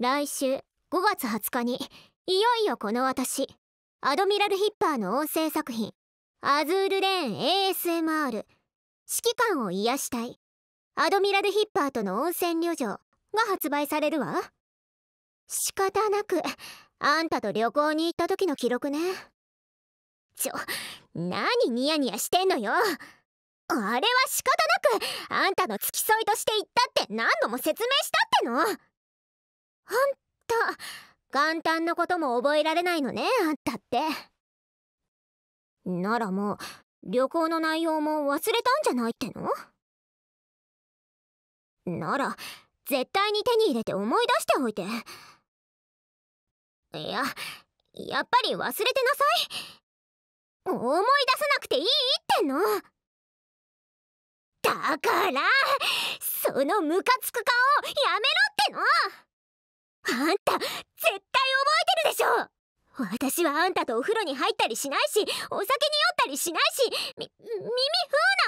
来週5月20日にいよいよこの私アドミラルヒッパーの音声作品「アズールレーン ASMR」指揮官を癒したいアドミラルヒッパーとの温泉旅情が発売されるわ仕方なくあんたと旅行に行った時の記録ねちょ何ニヤニヤしてんのよあれは仕方なくあんたの付き添いとして行ったって何度も説明したってのほんと簡単なことも覚えられないのねあんたってならもう旅行の内容も忘れたんじゃないってのなら絶対に手に入れて思い出しておいていややっぱり忘れてなさい思い出さなくていいってのだからそのムカつく顔やめろってのあんた絶対覚えてるでしょ私はあんたとお風呂に入ったりしないしお酒に酔ったりしないしみ耳風な